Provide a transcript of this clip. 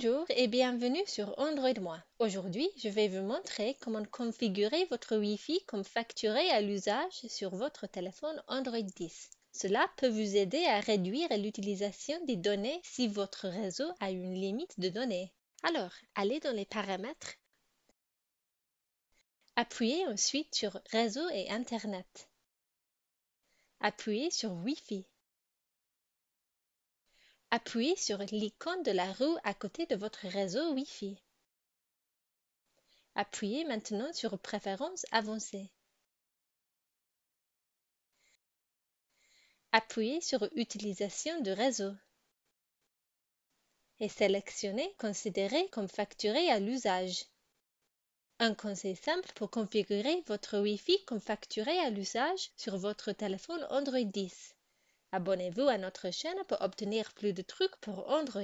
Bonjour et bienvenue sur Android Moi. Aujourd'hui, je vais vous montrer comment configurer votre Wi-Fi comme facturé à l'usage sur votre téléphone Android 10. Cela peut vous aider à réduire l'utilisation des données si votre réseau a une limite de données. Alors, allez dans les paramètres. Appuyez ensuite sur Réseau et Internet. Appuyez sur Wi-Fi. Appuyez sur l'icône de la roue à côté de votre réseau Wi-Fi. Appuyez maintenant sur Préférences avancées. Appuyez sur Utilisation de réseau et sélectionnez Considérer comme facturé à l'usage. Un conseil simple pour configurer votre Wi-Fi comme facturé à l'usage sur votre téléphone Android 10. Abonnez-vous à notre chaîne pour obtenir plus de trucs pour Android.